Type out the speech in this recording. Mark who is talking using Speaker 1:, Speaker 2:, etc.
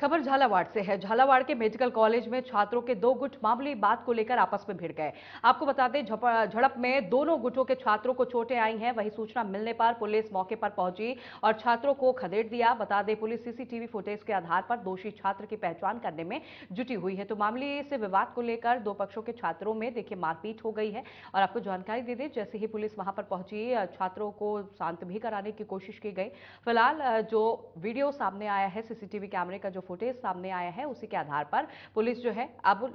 Speaker 1: खबर झालावाड़ से है झालावाड़ के मेडिकल कॉलेज में छात्रों के दो गुट मामूली बात को लेकर आपस में भिड़ गए आपको बता दें झड़प में दोनों गुटों के छात्रों को चोटें आई हैं वहीं सूचना मिलने पर पुलिस मौके पर पहुंची और छात्रों को खदेड़ दिया बता दें पुलिस सीसीटीवी फुटेज के आधार पर दोषी छात्र की पहचान करने में जुटी हुई है तो मामले से विवाद को लेकर दो पक्षों के छात्रों में देखिए मारपीट हो गई है और आपको जानकारी दे दें जैसे ही पुलिस वहां पर पहुंची छात्रों को शांत भी कराने की कोशिश की गई फिलहाल जो वीडियो सामने आया है सीसीटीवी कैमरे का जो फुटेज सामने आया है उसी के आधार पर पुलिस जो है अब